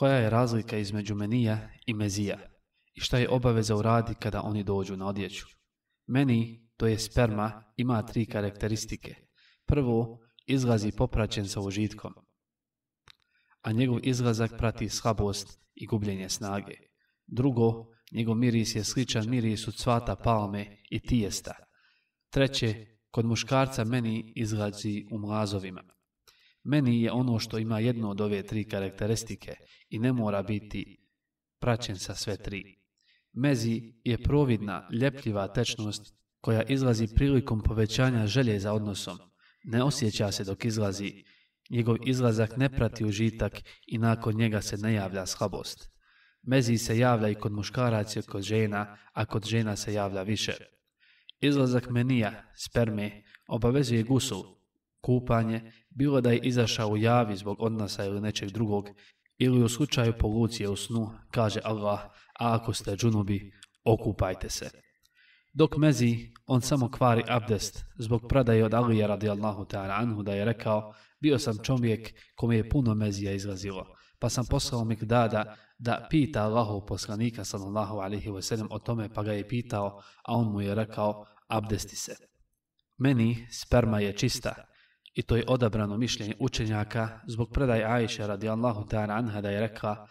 Koja je razlika između menija i mezija? I šta je obaveza u radi kada oni dođu na odjeću? Meni, to je sperma, ima tri karakteristike. Prvo, izlazi popraćen sa užitkom, a njegov izlazak prati slabost i gubljenje snage. Drugo, njegov miris je sličan mirisu cvata palme i tijesta. Treće, kod muškarca meni izlazi u mlazovima. Meni je ono što ima jedno od ove tri karakteristike i ne mora biti praćen sa sve tri. Mezi je providna, ljepljiva tečnost koja izlazi prilikom povećanja želje za odnosom. Ne osjeća se dok izlazi. Njegov izlazak ne prati užitak i nakon njega se ne javlja slabost. Mezi se javlja i kod muškaraca i kod žena, a kod žena se javlja više. Izlazak menija, sperme, obavezuje gusu, kupanje, bilo da je izašao u javi zbog odnosa ili nečeg drugog, ili u slučaju polucije u snu, kaže Allah, a ako ste džunubi, okupajte se. Dok mezi, on samo kvari abdest zbog je od Alija radijallahu ta'ala anhu da je rekao bio sam čovjek kome je puno mezija izlazilo, pa sam poslao Mikdada da pita Allahov poslanika sallallahu alaihi wasallam o tome pa ga je pitao, a on mu je rekao abdesti se. Meni sperma je čista, i to je odabrano mišljenje učenjaka zbog predaje Aisha radi Allahu ta'ala anha da je rekla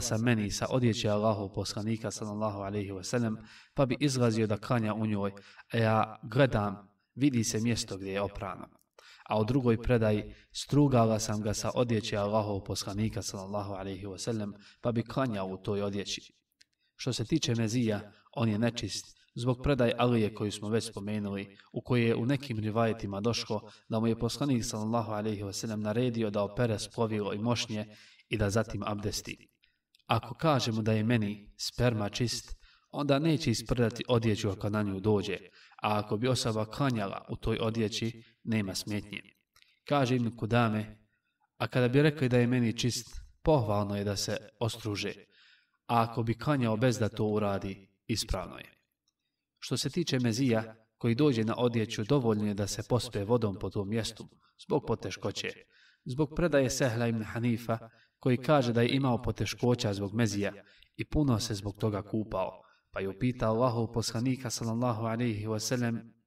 sam meni sa odjeće Allahu poslanika sallallahu alaihi wasallam pa bi izlazio da kanja u njoj, a ja gledam, vidi se mjesto gdje je oprano. A u drugoj predaji strugala sam ga sa odjeće Allahu poslanika sallallahu alaihi wasallam pa bi klanjao u toj odjeći. Što se tiče mezija, on je nečist, zbog predaj Alije koju smo već spomenuli, u kojoj je u nekim rivajetima došlo da mu je poslanik sallallahu alaihi wasallam naredio da opere splovilo i mošnje i da zatim abdesti. Ako kažemo da je meni sperma čist, onda neće isprdati odjeću ako na nju dođe, a ako bi osoba klanjala u toj odjeći, nema smetnje. Kaže im Kudame, a kada bi rekli da je meni čist, pohvalno je da se ostruže, a ako bi kanjao bez da to uradi, ispravno je. Što se tiče mezija, koji dođe na odjeću, dovoljno je da se pospe vodom po tom mjestu, zbog poteškoće. Zbog predaje Sehla ibn Hanifa, koji kaže da je imao poteškoća zbog mezija i puno se zbog toga kupao, pa je upitao Allahov poslanika sallallahu alaihi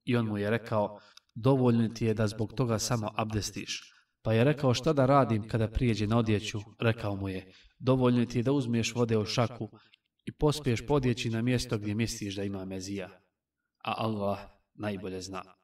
i on mu je rekao, dovoljno ti je da zbog toga samo abdestiš. Pa je rekao šta da radim kada prijeđe na odjeću, rekao mu je, dovoljno ti je da uzmiješ vode u šaku i pospiješ podjeći na mjesto gdje misliš da ima mezija. A Allah najbolje zna.